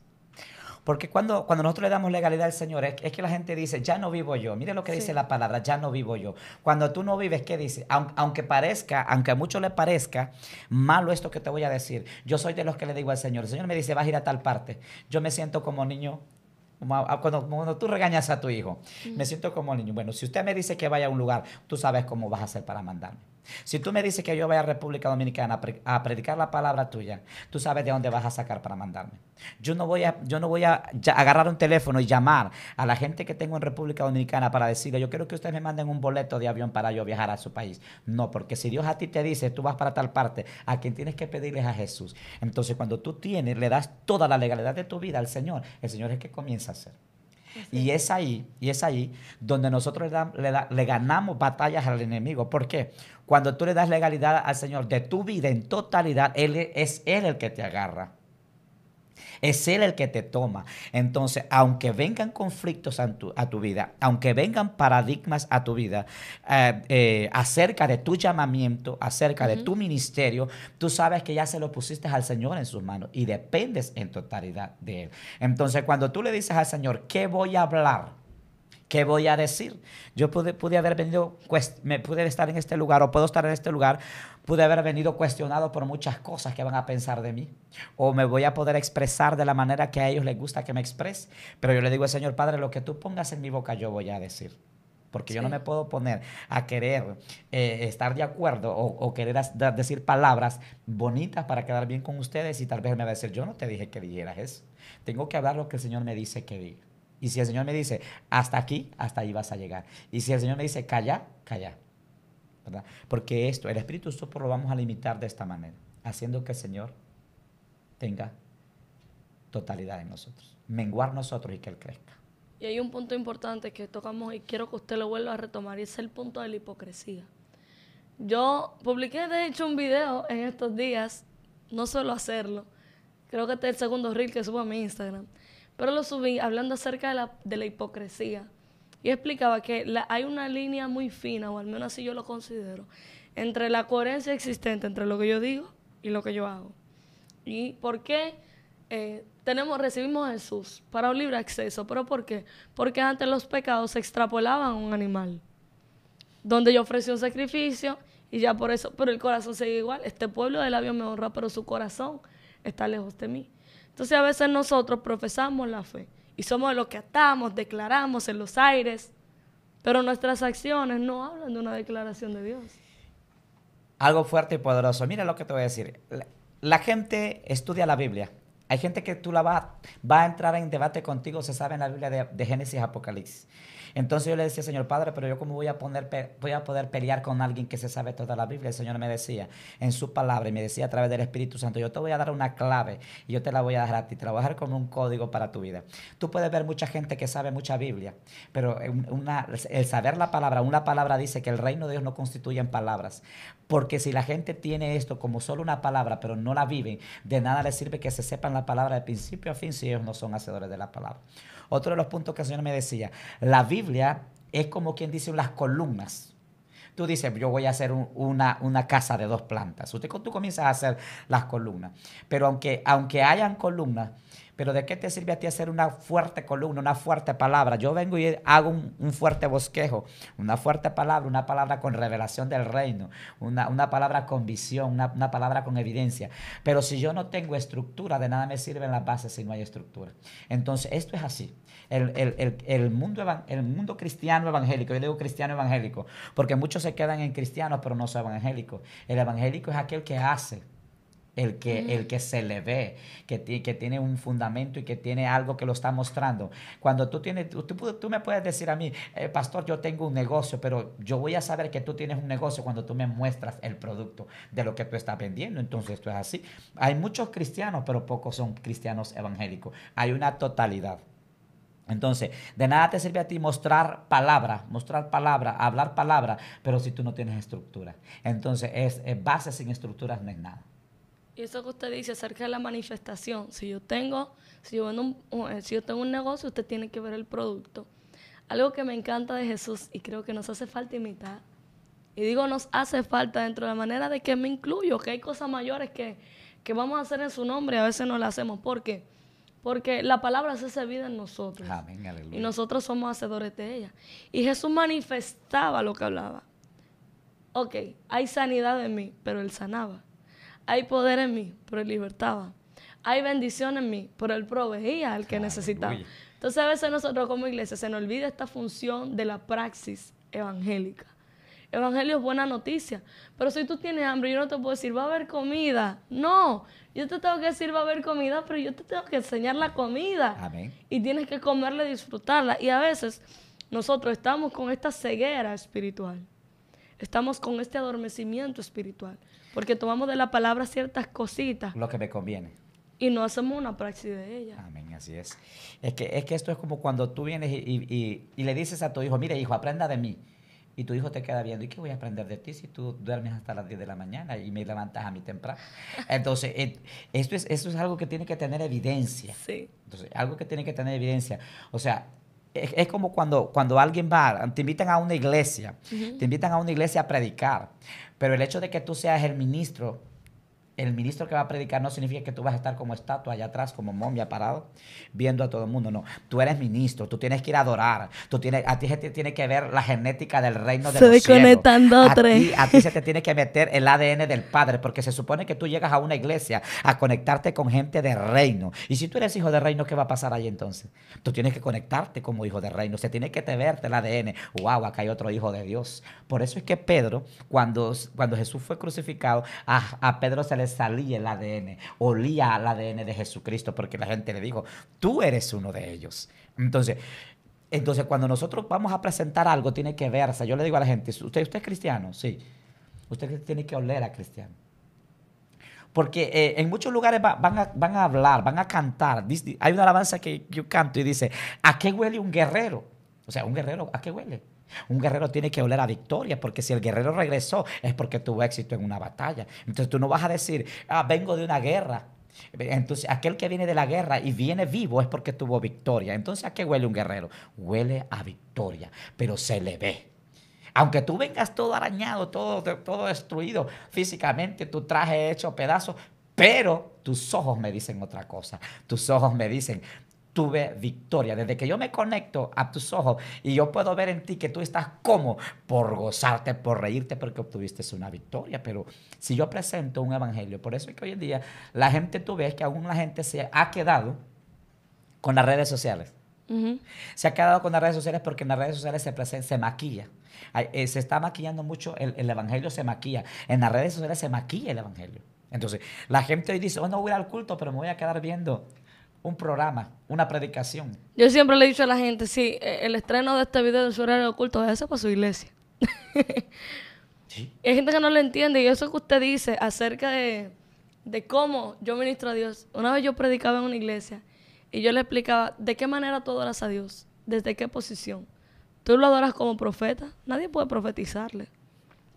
Porque cuando, cuando nosotros le damos legalidad al Señor, es, que la gente dice, ya no vivo yo. Mire lo que dice la palabra, ya no vivo yo. Cuando tú no vives, ¿qué dice? Aunque, parezca, aunque a muchos le parezca malo esto que te voy a decir, yo soy de los que le digo al Señor, el Señor me dice, vas a ir a tal parte. Yo me siento como niño cuando, cuando, tú regañas a tu hijo, mm. me siento como niño. Bueno, si usted me dice que vaya a un lugar, tú sabes cómo vas a hacer para mandarme. Si tú me dices que yo vaya a República Dominicana a predicar la palabra tuya, tú sabes de dónde vas a sacar para mandarme. Yo no voy a, yo no voy a agarrar un teléfono y llamar a la gente que tengo en República Dominicana para decirle, yo quiero que ustedes me manden un boleto de avión para yo viajar a su país. No, porque si Dios a ti te dice, tú vas para tal parte, a quien tienes que pedirles a Jesús. Entonces, cuando tú tienes, le das toda la legalidad de tu vida al Señor, el Señor es el que comienza a hacer. Pues y es ahí, y es ahí donde nosotros le, ganamos batallas al enemigo. ¿Por qué? Cuando tú le das legalidad al Señor de tu vida en totalidad, Él es Él el que te agarra. Es Él el que te toma. Entonces, aunque vengan conflictos a tu, vida, aunque vengan paradigmas a tu vida eh, eh, acerca de tu llamamiento, acerca de tu ministerio, tú sabes que ya se lo pusiste al Señor en sus manos y dependes en totalidad de Él. Entonces, cuando tú le dices al Señor, ¿qué voy a hablar? ¿Qué voy a decir? Yo pude, haber venido, me pude estar en este lugar o puedo estar en este lugar, pude haber venido cuestionado por muchas cosas que van a pensar de mí. O me voy a poder expresar de la manera que a ellos les gusta que me exprese. Pero yo le digo al Señor Padre, lo que tú pongas en mi boca yo voy a decir. Porque yo no me puedo poner a querer eh, estar de acuerdo o, o querer decir palabras bonitas para quedar bien con ustedes y tal vez me va a decir, yo no te dije que dijeras eso. Tengo que hablar lo que el Señor me dice que diga. Y si el Señor me dice, hasta aquí, hasta ahí vas a llegar. Y si el Señor me dice, calla, calla. Porque esto, el Espíritu Santo lo vamos a limitar de esta manera, haciendo que el Señor tenga totalidad en nosotros, menguar nosotros y que Él crezca. Y hay un punto importante que tocamos y quiero que usted lo vuelva a retomar y es el punto de la hipocresía. Yo publiqué de hecho un video en estos días, no solo hacerlo, creo que este es el segundo reel que subo a mi Instagram, pero lo subí hablando acerca de la, de la hipocresía. Y explicaba que hay una línea muy fina, o al menos así yo lo considero, entre la coherencia existente entre lo que yo digo y lo que yo hago. ¿Y por qué eh, tenemos, recibimos a Jesús para un libre acceso? ¿Pero por qué? Porque antes los pecados se extrapolaban a un animal, donde yo ofrecí un sacrificio y ya por eso, pero el corazón sigue igual. Este pueblo del labios me honra, pero su corazón está lejos de mí. Entonces a veces nosotros profesamos la fe y somos los que atamos, declaramos en los aires, pero nuestras acciones no hablan de una declaración de Dios. Algo fuerte y poderoso. Mira lo que te voy a decir. La, gente estudia la Biblia. Hay gente que tú la vas va a entrar en debate contigo, se sabe en la Biblia de, de Génesis Apocalipsis. Entonces yo le decía, Señor Padre, pero yo cómo voy a, poner, voy a poder pelear con alguien que se sabe toda la Biblia. El Señor me decía en su palabra y me decía a través del Espíritu Santo, yo te voy a dar una clave y yo te la voy a dar a ti, trabajar como un código para tu vida. Tú puedes ver mucha gente que sabe mucha Biblia, pero el saber la palabra, una palabra dice que el reino de Dios no constituye en palabras. Porque si la gente tiene esto como solo una palabra, pero no la viven, de nada les sirve que se sepan la palabra de principio a fin si ellos no son hacedores de la palabra. Otro de los puntos que el Señor me decía, la biblia es como quien dice las columnas. Tú dices, yo voy a hacer una, una, casa de dos plantas. Usted, tú comienzas a hacer las columnas. Pero aunque, aunque hayan columnas, pero ¿de qué te sirve a ti hacer una fuerte columna, una fuerte palabra? Yo vengo y hago un, fuerte bosquejo, una fuerte palabra, una palabra con revelación del reino, una, palabra con visión, una, una, palabra con evidencia. Pero si yo no tengo estructura, de nada me sirven las bases si no hay estructura. Entonces, esto es así el, mundo, el mundo cristiano evangélico. Yo digo cristiano evangélico, porque muchos se quedan en cristianos, pero no son evangélicos. El evangélico es aquel que hace. El que, mm. el que se le ve, que, que tiene un fundamento y que tiene algo que lo está mostrando. Cuando tú tienes, tú, me puedes decir a mí, eh, pastor, yo tengo un negocio, pero yo voy a saber que tú tienes un negocio cuando tú me muestras el producto de lo que tú estás vendiendo. Entonces esto es así. Hay muchos cristianos, pero pocos son cristianos evangélicos. Hay una totalidad. Entonces, de nada te sirve a ti mostrar palabra, mostrar palabra, hablar palabra, pero si tú no tienes estructura. Entonces, es, base sin estructuras no es nada. Y eso que usted dice acerca de la manifestación, si yo tengo, si yo, un, eh, tengo un negocio, usted tiene que ver el producto. Algo que me encanta de Jesús y creo que nos hace falta imitar, y digo nos hace falta dentro de la manera de que me incluyo, que hay cosas mayores que, vamos a hacer en su nombre y a veces no lo hacemos. ¿Por qué? Porque porque la palabra se hace vida en nosotros. Y nosotros somos hacedores de ella. Y Jesús manifestaba lo que hablaba. Ok, hay sanidad en mí, pero Él sanaba. Hay poder en mí, pero Él libertaba. Hay bendición en mí, pero Él proveía al que necesitaba. Entonces a veces nosotros como iglesia se nos olvida esta función de la praxis evangélica. Evangelio es buena noticia. Pero si tú tienes hambre, yo no te puedo decir, va a haber comida. No, yo te tengo que decir, va a haber comida, pero yo te tengo que enseñar la comida. Amén. Y tienes que comerla y disfrutarla. Y a veces nosotros estamos con esta ceguera espiritual. Estamos con este adormecimiento espiritual. Porque tomamos de la palabra ciertas cositas. Lo que me conviene y no hacemos una praxis de ella. Amén, así es. Es que, es que esto es como cuando tú vienes y, y, y, le dices a tu hijo, mire hijo, aprenda de mí y tu hijo te queda viendo, ¿y qué voy a aprender de ti si tú duermes hasta las 10 de la mañana y me levantas a mí temprano? [LAUGHS] Entonces, eh, esto es, esto es algo que tiene que tener evidencia. Sí. Entonces, algo que tiene que tener evidencia. O sea, es, como cuando, cuando alguien va, te invitan a una iglesia, te invitan a una iglesia a predicar, pero el hecho de que tú seas el ministro el ministro que va a predicar no significa que tú vas a estar como estatua allá atrás, como momia parado, viendo a todo el mundo. No, tú eres ministro, tú tienes que ir a adorar, tú tienes, a ti se te tiene que ver la genética del reino de Estoy los conectando cielos. A tres. a ti se te tiene que meter el ADN del Padre, porque se supone que tú llegas a una iglesia a conectarte con gente de reino. Y si tú eres hijo de reino, ¿qué va a pasar ahí entonces? Tú tienes que conectarte como hijo de reino, se tiene que te verte el ADN. ¡Wow! Acá hay otro hijo de Dios. Por eso es que Pedro, cuando, cuando Jesús fue crucificado, a Pedro se le salía el ADN, olía al ADN de Jesucristo, porque la gente le dijo, tú eres uno de ellos. Entonces, entonces cuando nosotros vamos a presentar algo, tiene que verse. Yo le digo a la gente, ¿usted, usted es cristiano? Sí. Usted tiene que oler a cristiano. Porque eh, en muchos lugares van, a, hablar, van a cantar. hay una alabanza que yo canto y dice, ¿a qué huele un guerrero? O sea, un guerrero, ¿a qué huele? Un guerrero tiene que oler a victoria, porque si el guerrero regresó es porque tuvo éxito en una batalla. Entonces tú no vas a decir, ah, vengo de una guerra. Entonces, aquel que viene de la guerra y viene vivo es porque tuvo victoria. Entonces, ¿a qué huele un guerrero? Huele a victoria, pero se le ve. Aunque tú vengas todo arañado, todo, todo destruido físicamente, tu traje hecho pedazos, pero tus ojos me dicen otra cosa. Tus ojos me dicen, tuve victoria. Desde que yo me conecto a tus ojos y yo puedo ver en ti que tú estás como por gozarte, por reírte, porque obtuviste una victoria. Pero si yo presento un evangelio, por eso es que hoy en día la gente, tú ves que aún la gente se ha quedado con las redes sociales. Se ha quedado con las redes sociales porque en las redes sociales se, se maquilla. Eh, se está maquillando mucho, el, evangelio se maquilla. En las redes sociales se maquilla el evangelio. Entonces, la gente hoy dice, oh, no voy al culto, pero me voy a quedar viendo un programa, una predicación. Yo siempre le he dicho a la gente, sí, eh, el estreno de este video de su horario oculto es ese para su iglesia. [LAUGHS] sí. Hay gente que no lo entiende y eso que usted dice acerca de, de cómo yo ministro a Dios. Una vez yo predicaba en una iglesia y yo le explicaba de qué manera tú adoras a Dios, desde qué posición. Tú lo adoras como profeta, nadie puede profetizarle.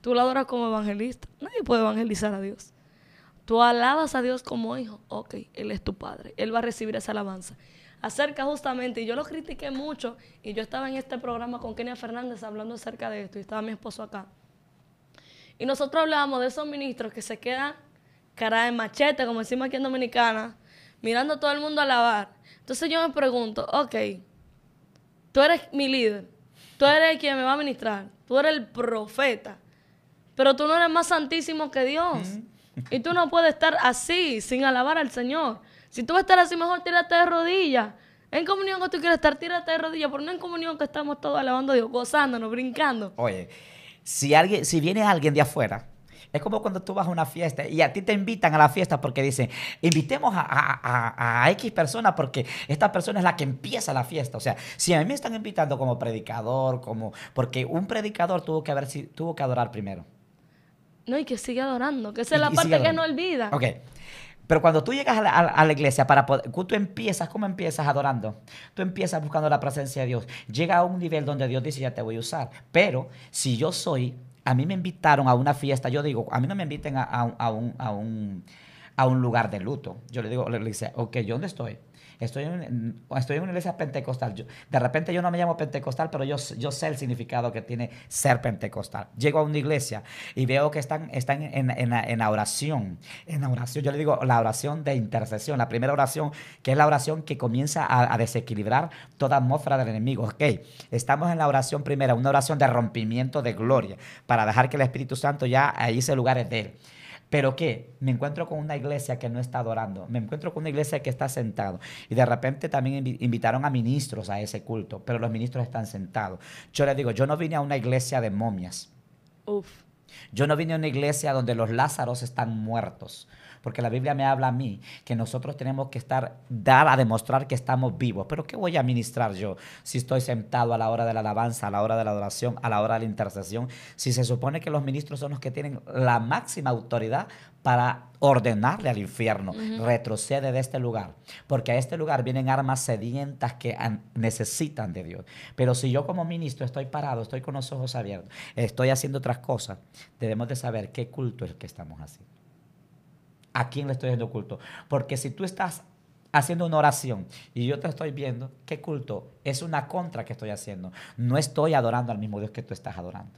Tú lo adoras como evangelista, nadie puede evangelizar a Dios. Tú alabas a Dios como hijo. Ok, Él es tu padre. Él va a recibir esa alabanza. Acerca justamente, y yo lo critiqué mucho, y yo estaba en este programa con Kenia Fernández hablando acerca de esto, y estaba mi esposo acá. Y nosotros hablábamos de esos ministros que se quedan cara de machete, como decimos aquí en Dominicana, mirando a todo el mundo alabar. Entonces yo me pregunto, ok, tú eres mi líder, tú eres quien me va a ministrar, tú eres el profeta, pero tú no eres más santísimo que Dios. Y tú no puedes estar así, sin alabar al Señor. Si tú vas a estar así, mejor tírate de rodillas. En comunión que tú quieres estar, tírate de rodillas, pero no en comunión que estamos todos alabando a Dios, gozándonos, brincando. Oye, si, alguien, si viene alguien de afuera, es como cuando tú vas a una fiesta y a ti te invitan a la fiesta porque dicen, invitemos a, a, a, X persona porque esta persona es la que empieza la fiesta. O sea, si a mí me están invitando como predicador, como porque un predicador tuvo que, haber, tuvo que adorar primero. No, y que sigue adorando, que esa es la parte que no olvida. Ok. Pero cuando tú llegas a la, iglesia para poder, tú empiezas, ¿cómo empiezas adorando? Tú empiezas buscando la presencia de Dios. Llega a un nivel donde Dios dice, ya te voy a usar. Pero si yo soy, a mí me invitaron a una fiesta, yo digo, a mí no me inviten a, a, a un, lugar de luto. Yo le digo, le, dice, ok, ¿yo dónde estoy? Estoy en, una iglesia pentecostal. de repente yo no me llamo pentecostal, pero yo, yo sé el significado que tiene ser pentecostal. Llego a una iglesia y veo que están, están en, la oración. En la oración, yo le digo la oración de intercesión, la primera oración, que es la oración que comienza a, desequilibrar toda atmósfera del enemigo. Ok, estamos en la oración primera, una oración de rompimiento de gloria, para dejar que el Espíritu Santo ya hice lugares de él. Pero ¿qué? Me encuentro con una iglesia que no está adorando, me encuentro con una iglesia que está sentado. Y de repente también invitaron a ministros a ese culto, pero los ministros están sentados. Yo les digo, yo no vine a una iglesia de momias. Uf. Yo no vine a una iglesia donde los Lázaros están muertos porque la Biblia me habla a mí que nosotros tenemos que estar, dar a demostrar que estamos vivos. Pero ¿qué voy a ministrar yo si estoy sentado a la hora de la alabanza, a la hora de la adoración, a la hora de la intercesión? Si se supone que los ministros son los que tienen la máxima autoridad para ordenarle al infierno, retrocede de este lugar, porque a este lugar vienen armas sedientas que necesitan de Dios. Pero si yo como ministro estoy parado, estoy con los ojos abiertos, estoy haciendo otras cosas, debemos de saber qué culto es el que estamos haciendo a quién le estoy haciendo culto. Porque si tú estás haciendo una oración y yo te estoy viendo, ¿qué culto? Es una contra que estoy haciendo. No estoy adorando al mismo Dios que tú estás adorando.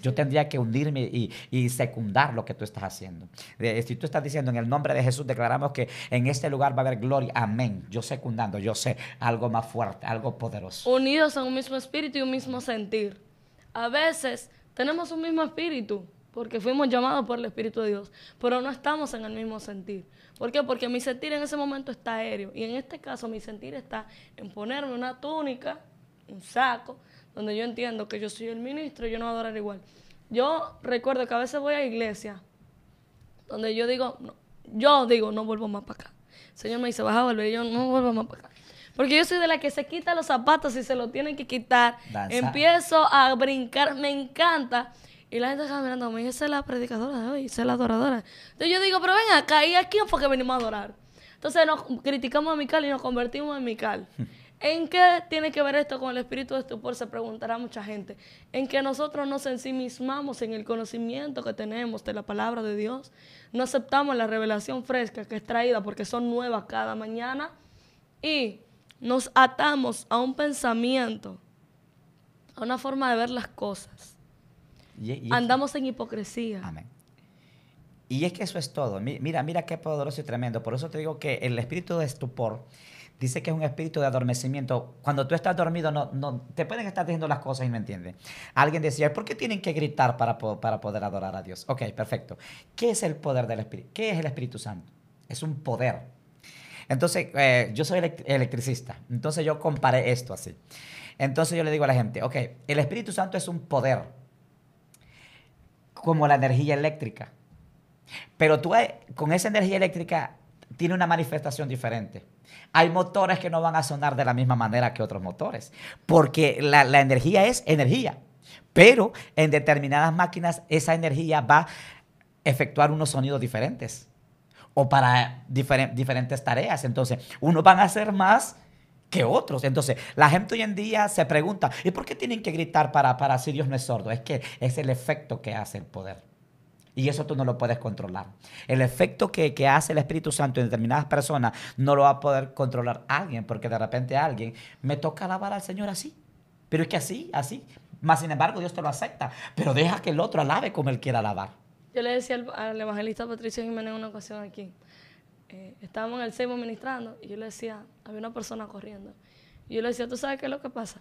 Yo tendría que hundirme y, secundar lo que tú estás haciendo. Eh, si tú estás diciendo en el nombre de Jesús, declaramos que en este lugar va a haber gloria. Amén. Yo secundando, yo sé algo más fuerte, algo poderoso. Unidos en un mismo espíritu y un mismo sentir. A veces tenemos un mismo espíritu, porque fuimos llamados por el Espíritu de Dios, pero no estamos en el mismo sentir. ¿Por qué? Porque mi sentir en ese momento está aéreo y en este caso mi sentir está en ponerme una túnica, un saco, donde yo entiendo que yo soy el ministro, y yo no voy a adorar igual. Yo recuerdo que a veces voy a iglesia donde yo digo, yo digo, no vuelvo más para acá. El Señor me dice, vas a volver, yo no vuelvo más para acá. Porque yo soy de la que se quita los zapatos y se los tienen que quitar. Empiezo a brincar, me encanta y la gente estaba mirando a mí, es la predicadora de hoy, esa es la adoradora. Entonces yo digo, pero ven acá, ¿y aquí quién fue venimos a adorar? Entonces nos criticamos a Mical y nos convertimos en Mical. [LAUGHS] ¿En qué tiene que ver esto con el espíritu de estupor? Se preguntará mucha gente. En que nosotros nos ensimismamos en el conocimiento que tenemos de la palabra de Dios. No aceptamos la revelación fresca que es traída porque son nuevas cada mañana. Y nos atamos a un pensamiento, a una forma de ver las cosas Andamos en hipocresía. Amén. Y es que eso es todo. Mira, mira qué poderoso y tremendo. Por eso te digo que el espíritu de estupor dice que es un espíritu de adormecimiento. Cuando tú estás dormido, no, no, te pueden estar diciendo las cosas y no entiendes Alguien decía, ¿por qué tienen que gritar para, para poder adorar a Dios? Ok, perfecto. ¿Qué es el poder del Espíritu? ¿Qué es el Espíritu Santo? Es un poder. Entonces, eh, yo soy electricista. Entonces yo comparé esto así. Entonces yo le digo a la gente, ok, el Espíritu Santo es un poder como la energía eléctrica. Pero tú eh, con esa energía eléctrica tiene una manifestación diferente. Hay motores que no van a sonar de la misma manera que otros motores, porque la, energía es energía, pero en determinadas máquinas esa energía va a efectuar unos sonidos diferentes o para diferentes tareas. Entonces, unos van a hacer más que otros. Entonces, la gente hoy en día se pregunta, ¿y por qué tienen que gritar para, para si Dios no es sordo? Es que es el efecto que hace el poder. Y eso tú no lo puedes controlar. El efecto que, hace el Espíritu Santo en determinadas personas no lo va a poder controlar alguien, porque de repente alguien me toca alabar al Señor así. Pero es que así, así. Más sin embargo, Dios te lo acepta. Pero deja que el otro alabe como él quiera alabar. Yo le decía al, al evangelista Patricio Jiménez en una ocasión aquí. Eh, estábamos en el sebo ministrando y yo le decía, había una persona corriendo. Y yo le decía, ¿tú sabes qué es lo que pasa?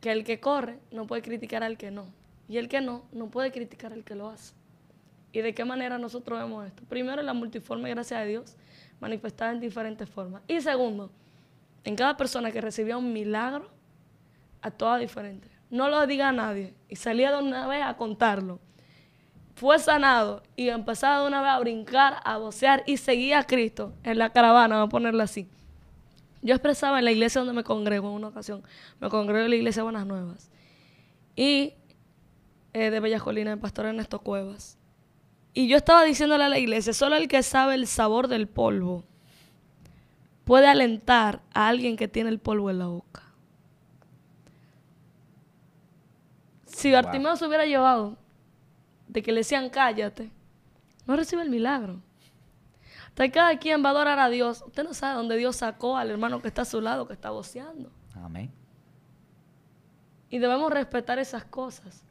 Que el que corre no puede criticar al que no. Y el que no, no puede criticar al que lo hace. ¿Y de qué manera nosotros vemos esto? Primero, en la multiforme, gracia de Dios, manifestada en diferentes formas. Y segundo, en cada persona que recibía un milagro, a todas diferentes. No lo diga a nadie. Y salía de una vez a contarlo fue sanado y empezaba de una vez a brincar, a vocear y seguía a Cristo en la caravana, vamos a ponerlo así. Yo expresaba en la iglesia donde me congrego en una ocasión, me congrego en la iglesia de Buenas Nuevas y eh, de Bellas Colinas, el pastor Ernesto Cuevas. Y yo estaba diciéndole a la iglesia, solo el que sabe el sabor del polvo puede alentar a alguien que tiene el polvo en la boca. Si Bartimeo se hubiera llevado de que le decían cállate, no recibe el milagro. Hasta cada quien va a adorar a Dios. Usted no sabe dónde Dios sacó al hermano que está a su lado, que está boceando. Amén. Y debemos respetar esas cosas.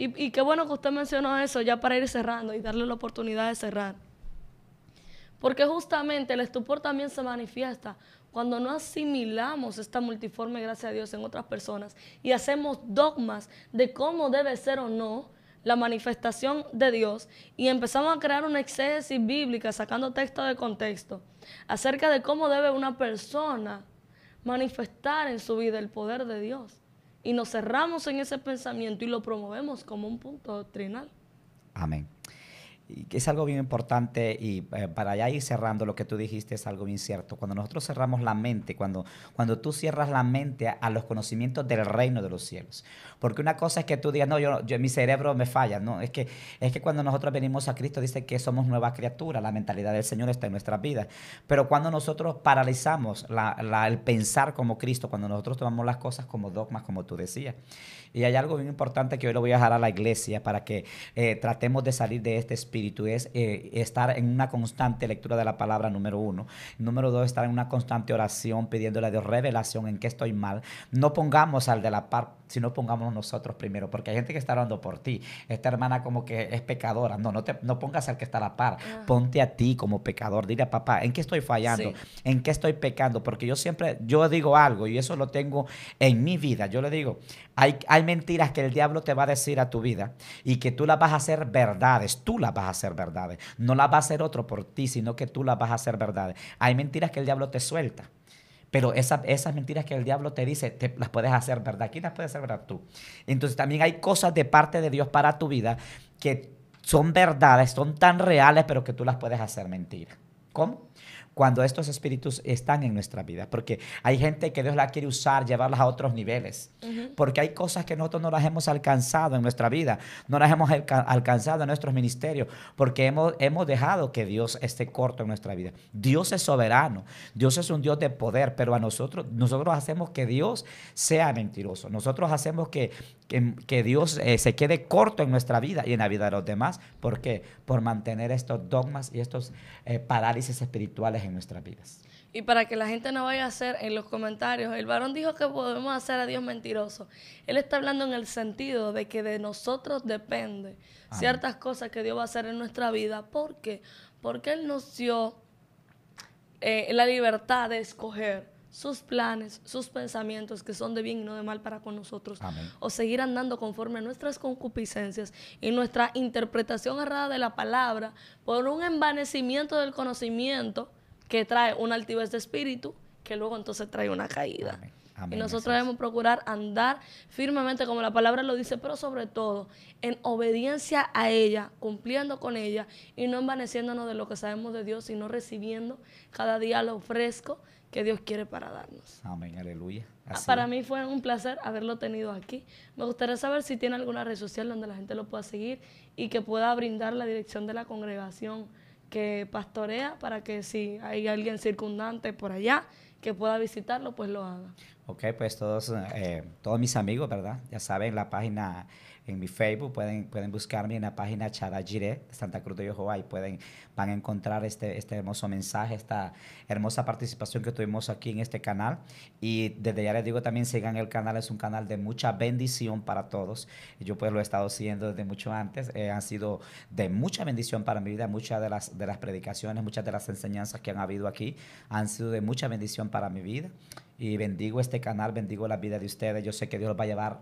Y, qué bueno que usted mencionó eso ya para ir cerrando y darle la oportunidad de cerrar. Porque justamente el estupor también se manifiesta cuando no asimilamos esta multiforme gracia a Dios en otras personas y hacemos dogmas de cómo debe ser o no la manifestación de Dios y empezamos a crear una exégesis bíblica sacando texto de contexto acerca de cómo debe una persona manifestar en su vida el poder de Dios. Y nos cerramos en ese pensamiento y lo promovemos como un punto doctrinal. Amén es algo bien importante y eh, para ya ir cerrando lo que tú dijiste es algo bien cierto. Cuando nosotros cerramos la mente, cuando, cuando tú cierras la mente a, los conocimientos del reino de los cielos. Porque una cosa es que tú digas, no, yo, mi cerebro me falla. No, es que, es que cuando nosotros venimos a Cristo dice que somos nuevas criaturas la mentalidad del Señor está en nuestras vidas. Pero cuando nosotros paralizamos el pensar como Cristo, cuando nosotros tomamos las cosas como dogmas, como tú decías. Y hay algo bien importante que hoy lo voy a dejar a la iglesia para que eh, tratemos de salir de este espíritu es eh, estar en una constante lectura de la palabra, número uno. Número dos, estar en una constante oración pidiéndole a Dios revelación en qué estoy mal. No pongamos al de la parte si no pongamos nosotros primero, porque hay gente que está hablando por ti. Esta hermana como que es pecadora. No, no, te, no pongas al que está a la par. Ah. Ponte a ti como pecador. Dile papá, ¿en qué estoy fallando? ¿En qué estoy pecando? Porque yo siempre, yo digo algo y eso lo tengo en mi vida. Yo le digo, hay, hay mentiras que el diablo te va a decir a tu vida y que tú las vas a hacer verdades. Tú las vas a hacer verdades. No las va a hacer otro por ti, sino que tú las vas a hacer verdades. Hay mentiras que el diablo te suelta. Pero esas mentiras que el diablo te dice, te, las puedes hacer verdad. ¿Quién las puede hacer verdad? Tú. Entonces también hay cosas de parte de Dios para tu vida que son verdades, son tan reales, pero que tú las puedes hacer mentiras. ¿Cómo? cuando estos espíritus están en nuestra vida, porque hay gente que Dios la quiere usar, llevarlas a otros niveles, porque hay cosas que nosotros no las hemos alcanzado en nuestra vida, no las hemos alcanzado en nuestros ministerios, porque hemos, hemos dejado que Dios esté corto en nuestra vida. Dios es soberano, Dios es un Dios de poder, pero a nosotros, nosotros hacemos que Dios sea mentiroso, nosotros hacemos que que, Dios eh, se quede corto en nuestra vida y en la vida de los demás. ¿Por qué? Por mantener estos dogmas y estos eh, parálisis espirituales en nuestras vidas. Y para que la gente no vaya a hacer en los comentarios, el varón dijo que podemos hacer a Dios mentiroso. Él está hablando en el sentido de que de nosotros depende ciertas cosas que Dios va a hacer en nuestra vida. ¿Por qué? Porque Él nos dio eh, la libertad de escoger sus planes, sus pensamientos que son de bien y no de mal para con nosotros, o seguir andando conforme a nuestras concupiscencias y nuestra interpretación errada de la palabra por un envanecimiento del conocimiento que trae una altivez de espíritu que luego entonces trae una caída. y nosotros debemos procurar andar firmemente como la palabra lo dice, pero sobre todo en obediencia a ella, cumpliendo con ella y no envaneciéndonos de lo que sabemos de Dios, sino recibiendo cada día lo fresco que Dios quiere para darnos. Amén, aleluya. Ah, para mí fue un placer haberlo tenido aquí. Me gustaría saber si tiene alguna red social donde la gente lo pueda seguir y que pueda brindar la dirección de la congregación que pastorea para que si hay alguien circundante por allá que pueda visitarlo, pues lo haga. Ok, pues todos, eh, todos mis amigos, ¿verdad? Ya saben, la página en mi Facebook, pueden, pueden buscarme en la página jiré Santa Cruz de Yohoa, y pueden, van a encontrar este, este hermoso mensaje, esta hermosa participación que tuvimos aquí en este canal. Y desde ya les digo también, sigan el canal, es un canal de mucha bendición para todos. Yo pues lo he estado siguiendo desde mucho antes, eh, han sido de mucha bendición para mi vida, muchas de las, de las predicaciones, muchas de las enseñanzas que han habido aquí han sido de mucha bendición para mi vida. Y bendigo este canal, bendigo la vida de ustedes. Yo sé que Dios los va a llevar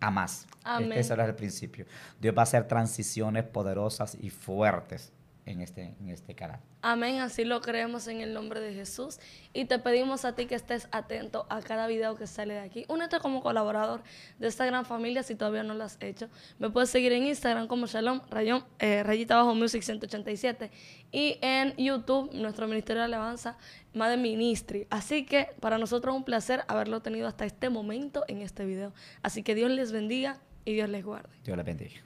a más. E-, Amén. Es el principio. Dios va a hacer transiciones poderosas y fuertes este, en este, canal. Amén, así lo creemos en el nombre de Jesús y te pedimos a ti que estés atento a cada video que sale de aquí. Únete como colaborador de esta gran familia si todavía no lo has hecho. Me puedes seguir en Instagram como Shalom Rayón, eh, Rayita Bajo Music y en YouTube, nuestro Ministerio de Alabanza, Madre Ministry. Así que para nosotros es un placer haberlo tenido hasta este momento en este video. Así que Dios les bendiga y Dios les guarde. Dios les bendiga.